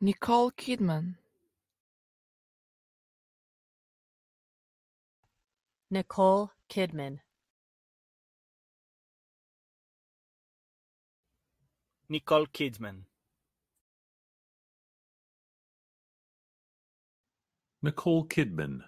Nicole Kidman. Nicole Kidman. Nicole Kidman. Nicole Kidman.